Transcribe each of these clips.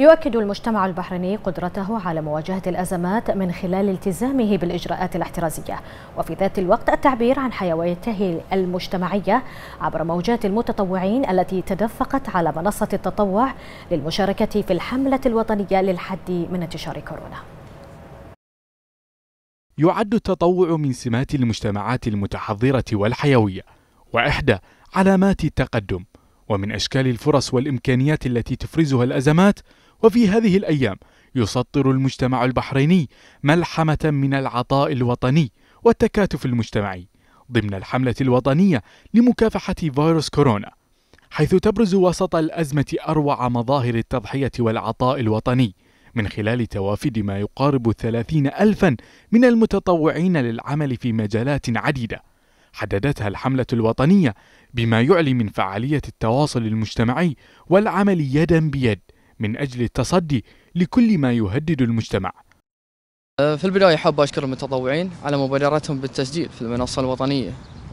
يؤكد المجتمع البحريني قدرته على مواجهة الأزمات من خلال التزامه بالإجراءات الاحترازية وفي ذات الوقت التعبير عن حيويته المجتمعية عبر موجات المتطوعين التي تدفقت على منصة التطوع للمشاركة في الحملة الوطنية للحد من انتشار كورونا يعد التطوع من سمات المجتمعات المتحضرة والحيوية وإحدى علامات التقدم ومن أشكال الفرص والإمكانيات التي تفرزها الأزمات وفي هذه الأيام يسطر المجتمع البحريني ملحمة من العطاء الوطني والتكاتف المجتمعي ضمن الحملة الوطنية لمكافحة فيروس كورونا حيث تبرز وسط الأزمة أروع مظاهر التضحية والعطاء الوطني من خلال توافد ما يقارب ثلاثين ألفا من المتطوعين للعمل في مجالات عديدة حددتها الحملة الوطنية بما يعلي من فعالية التواصل المجتمعي والعمل يدا بيد من أجل التصدي لكل ما يهدد المجتمع في البداية حاب أشكر المتطوعين على مبادرتهم بالتسجيل في المنصة الوطنية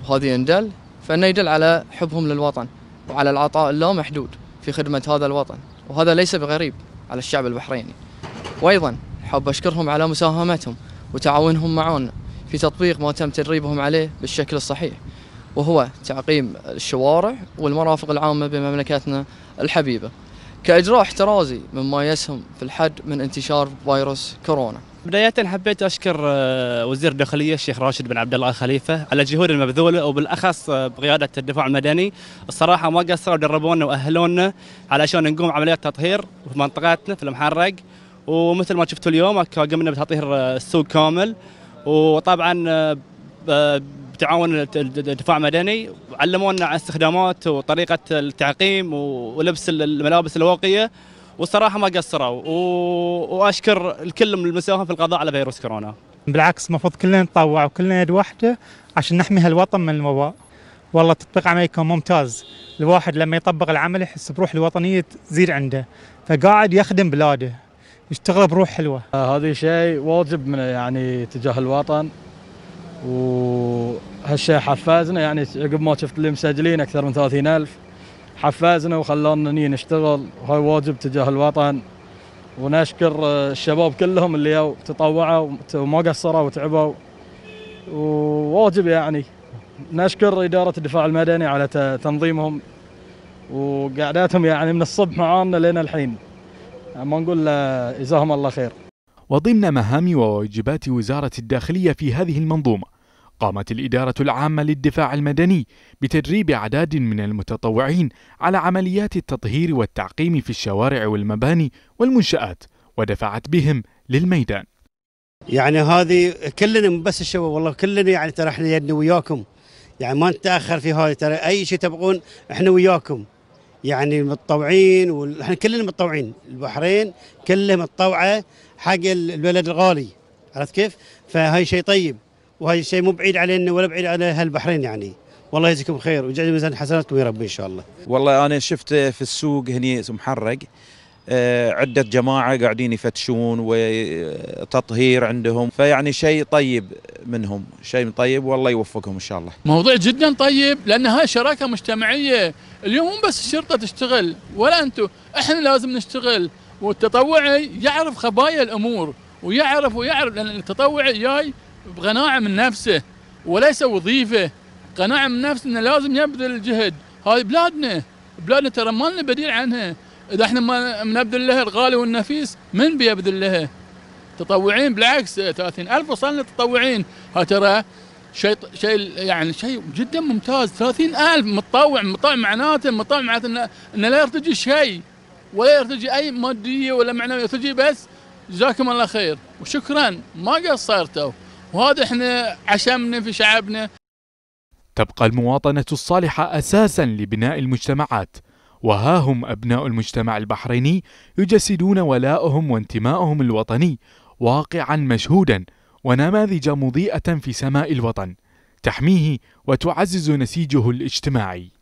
وهذه يدل فإنه يدل على حبهم للوطن وعلى العطاء اللامحدود في خدمة هذا الوطن وهذا ليس بغريب على الشعب البحريني وأيضا حاب أشكرهم على مساهمتهم وتعاونهم معنا في تطبيق ما تم تدريبهم عليه بالشكل الصحيح وهو تعقيم الشوارع والمرافق العامة بمملكتنا الحبيبة كإجراء احترازي مما يسهم في الحد من انتشار فيروس كورونا بداية حبيت أشكر آه، وزير الداخلية الشيخ راشد بن عبد الله خليفة على الجهود المبذولة وبالأخص آه، بقيادة الدفاع المدني الصراحة ما قصروا دربونا وأهلونا علشان نقوم عمليات تطهير في منطقتنا في المحرق ومثل ما شفتوا اليوم قمنا بتطهير آه، السوق كامل وطبعا بتعاون الدفاع المدني علمونا عن استخدامات وطريقه التعقيم ولبس الملابس الواقيه والصراحه ما قصروا واشكر الكل المساهم في القضاء على فيروس كورونا. بالعكس المفروض كلنا نتطوع وكلنا يد واحده عشان نحمي هالوطن من الوباء. والله تطبيق عملكم ممتاز، الواحد لما يطبق العمل يحس بروح الوطنيه تزيد عنده، فقاعد يخدم بلاده، يشتغل بروح حلوه. آه، هذا شيء واجب من يعني تجاه الوطن وهالشيء حفزنا يعني عقب ما شفت اللي مسجلين اكثر من 30000 حفزنا وخلانا ني نشتغل وهاي واجب تجاه الوطن ونشكر آه، الشباب كلهم اللي تطوعوا وما قصروا وتعبوا وواجب يعني نشكر إدارة الدفاع المدني على تنظيمهم وقعداتهم يعني من الصبح معانا لين الحين ما نقول جزاهم الله خير وضمن مهام وواجبات وزارة الداخلية في هذه المنظومة قامت الإدارة العامة للدفاع المدني بتدريب أعداد من المتطوعين على عمليات التطهير والتعقيم في الشوارع والمباني والمنشآت ودفعت بهم للميدان يعني هذه كلنا مو بس الشباب والله كلنا يعني ترى احنا يدنا وياكم يعني ما نتاخر في هذه ترى اي شيء تبغون احنا وياكم يعني متطوعين واحنا كلنا متطوعين البحرين كلها متطوعه حق البلد الغالي عرفت كيف؟ فهاي شيء طيب وهاي شيء مو بعيد علينا ولا بعيد على اهل البحرين يعني والله يجزيكم خير ويجعل ميزان حسناتكم يا رب ان شاء الله. والله انا شفت في السوق هني محرق آه، عدة جماعة قاعدين يفتشون وتطهير عندهم فيعني شيء طيب منهم شيء طيب والله يوفقهم ان شاء الله. موضوع جدا طيب لان هاي شراكه مجتمعيه، اليوم مو بس الشرطه تشتغل ولا انتم، احنا لازم نشتغل والتطوعي يعرف خبايا الامور ويعرف ويعرف لان التطوعي جاي بقناعه من نفسه وليس وظيفه، قناعه من نفسه انه لازم يبذل الجهد، هاي بلادنا، بلادنا ترى ما لنا بديل عنها، اذا احنا ما نبذل لها الغالي والنفيس من بيبذل لها؟ تطوعين بالعكس 30000 وصلنا تطوعين ها ترى شيء شيء يعني شيء جدا ممتاز 30000 متطوع متطوع معناته متطوع معناته انه إن لا يرتجي شيء ولا يرتجي اي ماديه ولا معنويه يرتجي بس جزاكم الله خير وشكرا ما قصرتوا وهذا احنا عشمنا في شعبنا تبقى المواطنة الصالحة أساسا لبناء المجتمعات وها هم أبناء المجتمع البحريني يجسدون ولاءهم وانتمائهم الوطني واقعا مشهودا ونماذج مضيئه في سماء الوطن تحميه وتعزز نسيجه الاجتماعي